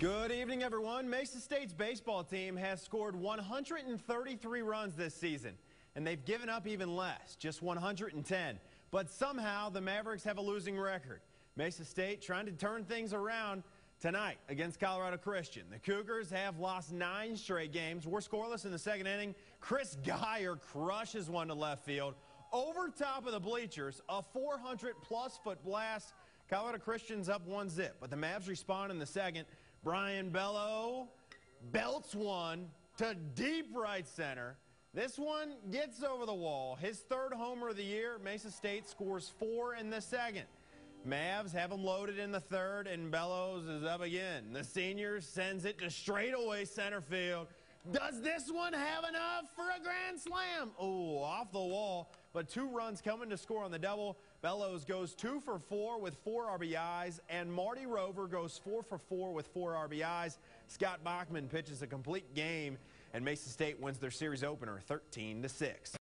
Good evening, everyone. Mesa State's baseball team has scored 133 runs this season, and they've given up even less, just 110. But somehow, the Mavericks have a losing record. Mesa State trying to turn things around tonight against Colorado Christian. The Cougars have lost nine straight games. We're scoreless in the second inning. Chris Geyer crushes one to left field. Over top of the bleachers, a 400-plus foot blast. Colorado Christian's up one zip, but the Mavs respond in the second. Brian Bellow belts one to deep right center. This one gets over the wall. His third homer of the year, Mesa State scores four in the second. Mavs have him loaded in the third, and Bellows is up again. The senior sends it to straightaway center field. Does this one have enough for a grand slam? Oh, off the wall, but two runs coming to score on the double. Bellows goes two for four with four RBIs, and Marty Rover goes four for four with four RBIs. Scott Bachman pitches a complete game, and Mesa State wins their series opener 13 to 6.